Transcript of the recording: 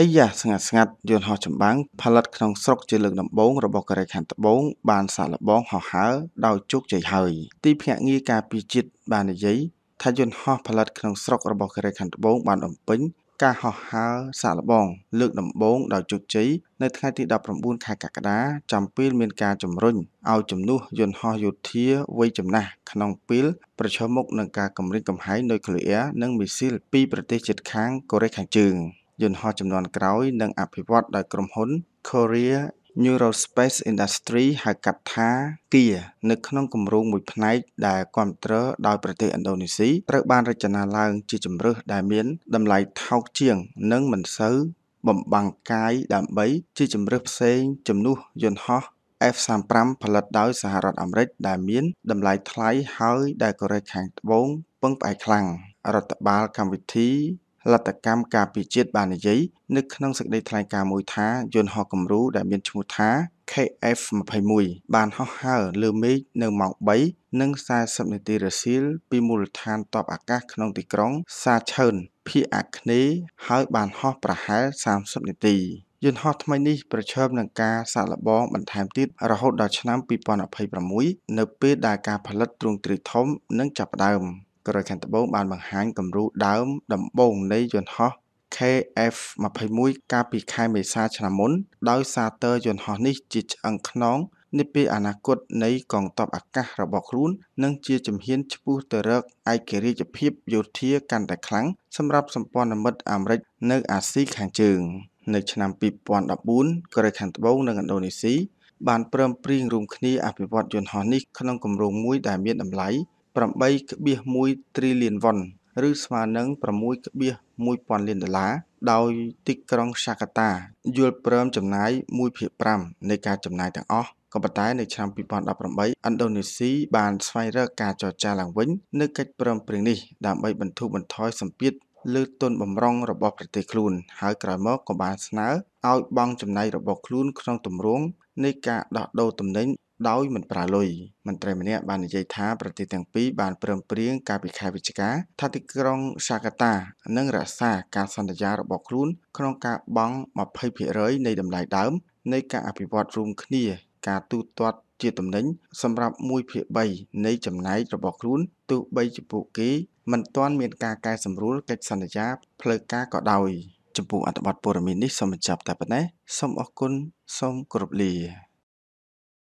អាយ៉ាស្ងាត់ស្ងាត់យន្តហោះចម្បាំងផលិតក្នុងស្រុកជាលើកដំបូងរបស់កូរ៉េខាងត្បូងបានសាកល្បងហោះហើរដោយជោគជ័យហើយទីភ្នាក់ងារការពារជាតិបាននិយាយថាយន្តហោះផលិតក្នុងស្រុករបស់កូរ៉េខាងត្បូងបានបំពេញការហោះហើរសាកល្បងលើកដំបូងដោយជោគជ័យនៅថ្ងៃទី19ខែកក្កដាចំពេលមានការជំរុញឲ្យជំនួសយន្តហោះយោធាវ័យចំណាស់ក្នុងពេលប្រឈមមុខនឹងការគំរាមកំហែងនុយក្លេអ៊ែរនិងមីស៊ីលពីប្រទេសជិតខាងកូរ៉េខាងជើង។យន្តហោះចំនួនក្រោយនឹងអភិវឌ្ឍដោយក្រុមហ៊ុន Korea Neurospace Industry ហៅកាត់ថា KIA នៅក្នុងគម្រោងមួយផ្នែកដែលគ្រប់គ្រងដោយប្រទេសឥណ្ឌូនេស៊ីត្រូវបានរចនាឡើងជាជំរើសដែលមានតម្លៃថោកជាង និងមិនសូវបំបាំងកាយដើម្បីជាជំរើសផ្សេងជំនួសយន្តហោះ F35 ផលិតដោយសហរដ្ឋអាមេរិកដែលមានតម្លៃថ្លៃហើយដែលកូរ៉េខាងត្បូងពឹងផ្អែកខ្លាំងរដ្ឋបាលកម្មវិធីលັດតកម្មការពារជាតិបាននិយាយនៅក្នុងសេចក្តីថ្លែងការណ៍មួយថាយន្តហោះគំរូដែលមានឈ្មោះថា KF-21 បានហោះហើរលើមេឃនៅម៉ោង3និង40នាទីរសៀលពីមូលដ្ឋានតបអាកាសក្នុងទីក្រុងសាឆើនភាគអាគ្នេយ៍ហើយបានហោះប្រហែល30នាទីយន្តហោះថ្មីនេះប្រឈមនឹងការសាកល្បងបន្ថែមទៀតរហូតដល់ឆ្នាំ2026នៅពេលដែលការផលិតទ្រង់ទ្រាយធំនឹងចាប់ផ្ដើម។ក្រោយខាងត្បូងបានបង្ហាញគំរូដើមដំបូងនៃយន្តហោះ KF21 កាលពីខែមេសាឆ្នាំមុនដោយសារតើយន្តហោះនេះជាឆ្អឹងខ្នងនាពេលអនាគតនៃកងទ័ពអាកាសរបស់ខ្លួននិងជាជំហានឆ្ពោះទៅរកឯករាជ្យភាពយោធាកាន់តែខ្លាំងសម្រាប់សម្ព័ន្ធមិត្តអាមេរិកនៅអាស៊ីខាងជើងនៅឆ្នាំ2014កូរ៉េខាងត្បូងនិងឥណ្ឌូនេស៊ីបានព្រមព្រៀងរួមគ្នាអភិវឌ្ឍយន្តហោះនេះក្នុងគម្រោងមួយដែលមានតម្លៃ8,1ត្រីលានវ៉ុនឬស្មើនឹង6,1000លានដុល្លារដោយទីក្រុងហ្សាកាតាយល់ព្រមចំណាយ1.5%នៃការចំណាយទាំងអស់ក៏ប៉ុន្តែនៅឆ្នាំ2018ឥណ្ឌូនេស៊ីបានស្វែងរកការចរចាឡើងវិញនៅកិច្ចព្រមព្រៀងនេះដើម្បីបន្ធូរបន្ថយសម្ពាធលើទុនបំរុងរបស់ប្រទេសខ្លួន ហើយក្រោយមកក៏បានស្នើឲ្យបង់ចំណាយរបស់ខ្លួនក្នុងទម្រង់នៃការដោះដូរទំនិញដោយមិនប្រើលុយមន្ត្រីម្នាក់បាននិយាយថាប្រទេសទាំងពីរបានព្រមព្រៀងកាលពីខែវិច្ឆិកាថាទីក្រុងសាកាតានឹងរក្សាការសន្យារបស់ខ្លួនក្នុងការបង់20%នៃតម្លៃដើម នៃការអភិវឌ្ឍរួមគ្នាការទូទាត់ជាទំនិញសម្រាប់1ភាគ3នៃចំណាយរបស់ខ្លួនទោះបីជាពួកគេមិនទាន់មានការកែសម្រួលកិច្ចសន្យាផ្លូវការក៏ដោយចំពោះអត្ថបទព័ត៌មាននេះសូមបញ្ចប់តែប៉ុណ្ណេះសូមអរគុណសូមគោរពលា